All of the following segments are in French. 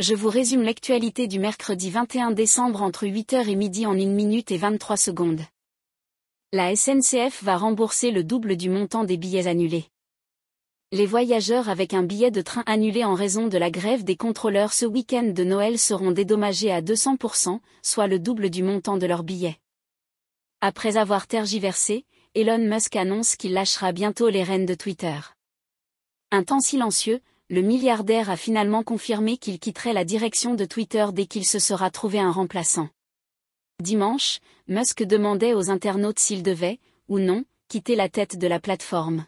je vous résume l'actualité du mercredi 21 décembre entre 8h et midi en 1 minute et 23 secondes. La SNCF va rembourser le double du montant des billets annulés. Les voyageurs avec un billet de train annulé en raison de la grève des contrôleurs ce week-end de Noël seront dédommagés à 200%, soit le double du montant de leur billet. Après avoir tergiversé, Elon Musk annonce qu'il lâchera bientôt les rênes de Twitter. Un temps silencieux, le milliardaire a finalement confirmé qu'il quitterait la direction de Twitter dès qu'il se sera trouvé un remplaçant. Dimanche, Musk demandait aux internautes s'ils devaient, ou non, quitter la tête de la plateforme.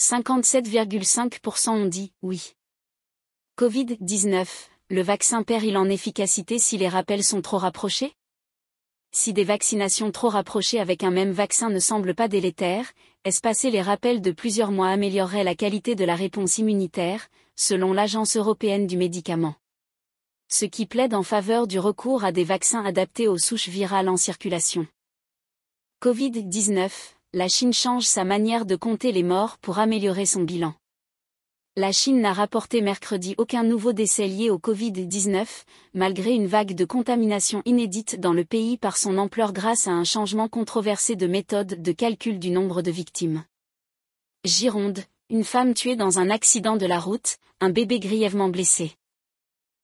57,5% ont dit oui. Covid-19, le vaccin perd-il en efficacité si les rappels sont trop rapprochés Si des vaccinations trop rapprochées avec un même vaccin ne semblent pas délétères, espacer les rappels de plusieurs mois améliorerait la qualité de la réponse immunitaire, selon l'Agence européenne du médicament. Ce qui plaide en faveur du recours à des vaccins adaptés aux souches virales en circulation. Covid-19, la Chine change sa manière de compter les morts pour améliorer son bilan la Chine n'a rapporté mercredi aucun nouveau décès lié au Covid-19, malgré une vague de contamination inédite dans le pays par son ampleur grâce à un changement controversé de méthode de calcul du nombre de victimes. Gironde, une femme tuée dans un accident de la route, un bébé grièvement blessé.